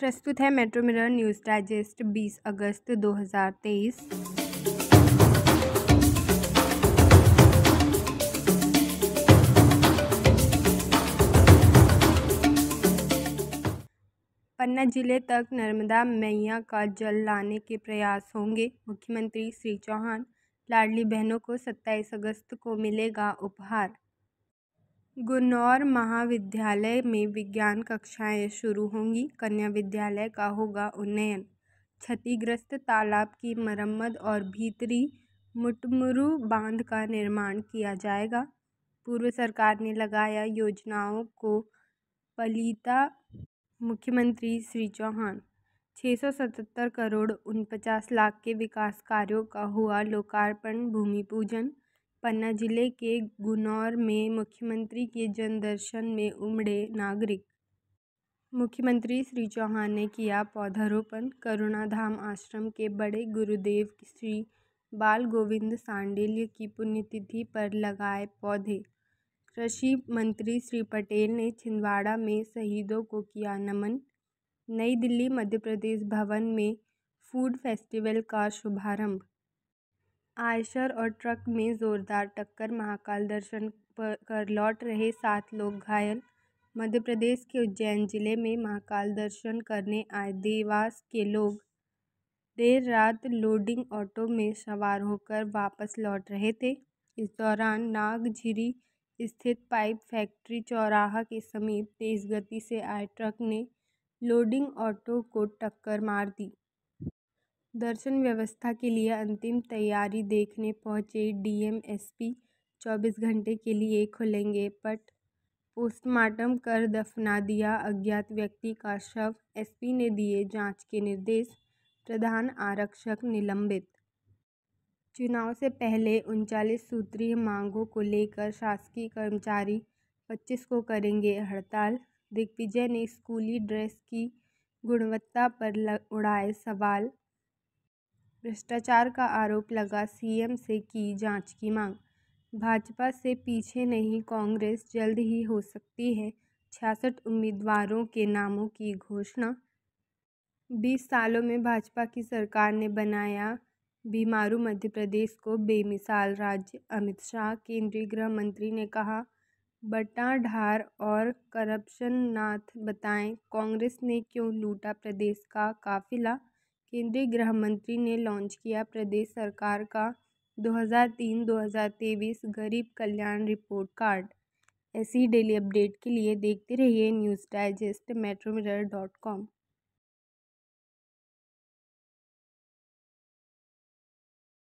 प्रस्तुत है Metro Mirror News Digest 20 अगस्त 2023 पन्ना जिले तक नर्मदा मैया का जल लाने के प्रयास होंगे मुख्यमंत्री श्री चौहान लाडली बहनों को 27 अगस्त को मिलेगा उपहार गुन्नौर महाविद्यालय में विज्ञान कक्षाएँ शुरू होंगी कन्या विद्यालय का होगा उन्नयन क्षतिग्रस्त तालाब की मरम्मत और भीतरी मुटमुरु बांध का निर्माण किया जाएगा पूर्व सरकार ने लगाया योजनाओं को पलीता मुख्यमंत्री श्री चौहान छः सौ सतहत्तर करोड़ उनपचास लाख के विकास कार्यों का हुआ लोकार्पण भूमि पूजन पन्ना जिले के गुनौर में मुख्यमंत्री के जनदर्शन में उमड़े नागरिक मुख्यमंत्री श्री चौहान ने किया पौधारोपण करुणाधाम आश्रम के बड़े गुरुदेव श्री बाल गोविंद सांडिल्य की पुण्यतिथि पर लगाए पौधे कृषि मंत्री श्री पटेल ने छिंदवाड़ा में शहीदों को किया नमन नई दिल्ली मध्य प्रदेश भवन में फूड फेस्टिवल का शुभारंभ आयशर और ट्रक में जोरदार टक्कर महाकाल दर्शन कर लौट रहे सात लोग घायल मध्य प्रदेश के उज्जैन जिले में महाकाल दर्शन करने आए देवास के लोग देर रात लोडिंग ऑटो में सवार होकर वापस लौट रहे थे इस दौरान नागझिरी स्थित पाइप फैक्ट्री चौराहा के समीप तेज़ गति से आए ट्रक ने लोडिंग ऑटो को टक्कर मार दी दर्शन व्यवस्था के लिए अंतिम तैयारी देखने पहुंचे डीएमएसपी 24 चौबीस घंटे के लिए खुलेंगे पट पोस्टमार्टम कर दफना दिया अज्ञात व्यक्ति का शव एसपी ने दिए जांच के निर्देश प्रधान आरक्षक निलंबित चुनाव से पहले उनचालीस सूत्रीय मांगों को लेकर शासकीय कर्मचारी पच्चीस को करेंगे हड़ताल दिग्विजय ने स्कूली ड्रेस की गुणवत्ता पर उड़ाए सवाल भ्रष्टाचार का आरोप लगा सीएम से की जांच की मांग भाजपा से पीछे नहीं कांग्रेस जल्द ही हो सकती है छियासठ उम्मीदवारों के नामों की घोषणा बीस सालों में भाजपा की सरकार ने बनाया बीमारू मध्य प्रदेश को बेमिसाल राज्य अमित शाह केंद्रीय गृह मंत्री ने कहा बटाढार और करप्शन नाथ बताएं कांग्रेस ने क्यों लूटा प्रदेश का काफिला केंद्रीय गृह मंत्री ने लॉन्च किया प्रदेश सरकार का दो हज़ार तीन दो हज़ार तेईस गरीब कल्याण रिपोर्ट कार्ड ऐसी डेली अपडेट के लिए देखते रहिए news digest Metro Mirror dot com